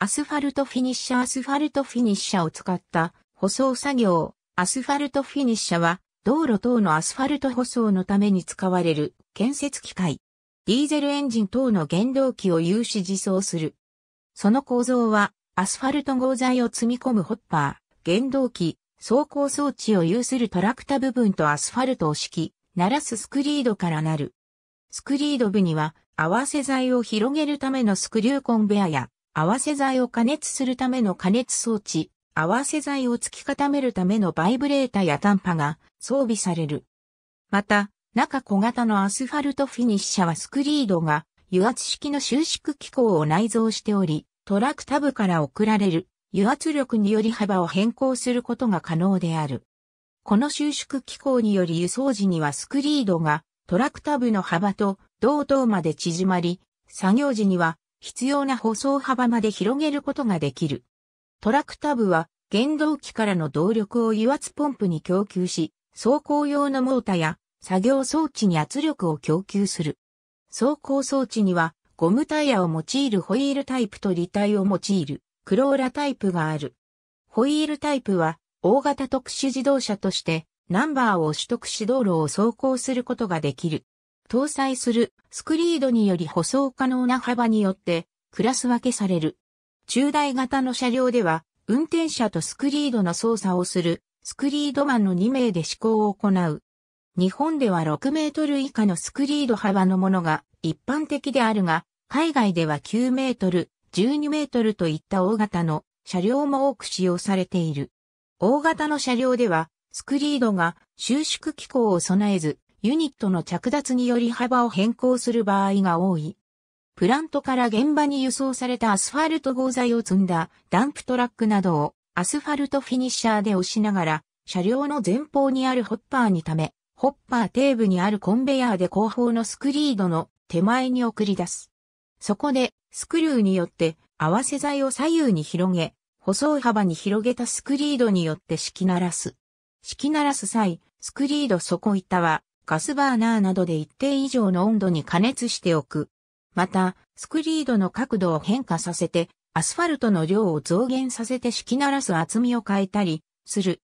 アスファルトフィニッシャーアスファルトフィニッシャーを使った舗装作業。アスファルトフィニッシャーは道路等のアスファルト舗装のために使われる建設機械。ディーゼルエンジン等の原動機を有し自走する。その構造はアスファルト合材を積み込むホッパー、原動機、走行装置を有するトラクタ部分とアスファルトを敷き、鳴らすスクリードからなる。スクリード部には合わせ材を広げるためのスクリューコンベアや合わせ剤を加熱するための加熱装置、合わせ剤を突き固めるためのバイブレータや短波が装備される。また、中小型のアスファルトフィニッシャーはスクリードが油圧式の収縮機構を内蔵しており、トラクタブから送られる油圧力により幅を変更することが可能である。この収縮機構により輸送時にはスクリードがトラクタブの幅と同等まで縮まり、作業時には必要な舗装幅まで広げることができる。トラクタ部は原動機からの動力を油圧ポンプに供給し、走行用のモータや作業装置に圧力を供給する。走行装置にはゴムタイヤを用いるホイールタイプと履帯を用いるクローラタイプがある。ホイールタイプは大型特殊自動車としてナンバーを取得し道路を走行することができる。搭載するスクリードにより舗装可能な幅によってクラス分けされる。中大型の車両では運転者とスクリードの操作をするスクリードマンの2名で試行を行う。日本では6メートル以下のスクリード幅のものが一般的であるが、海外では9メートル、12メートルといった大型の車両も多く使用されている。大型の車両では、スクリードが収縮機構を備えず、ユニットの着脱により幅を変更する場合が多い。プラントから現場に輸送されたアスファルト合材を積んだダンプトラックなどをアスファルトフィニッシャーで押しながら車両の前方にあるホッパーにため、ホッパー底部にあるコンベヤーで後方のスクリードの手前に送り出す。そこでスクリューによって合わせ材を左右に広げ、舗装幅に広げたスクリードによって敷き鳴らす。敷き鳴らす際、スクリード底板はガスバーナーなどで一定以上の温度に加熱しておく。また、スクリードの角度を変化させて、アスファルトの量を増減させて敷き鳴らす厚みを変えたり、する。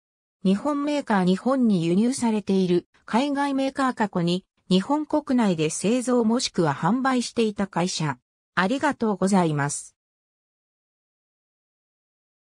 日本メーカー日本に輸入されている海外メーカー過去に日本国内で製造もしくは販売していた会社。ありがとうございます。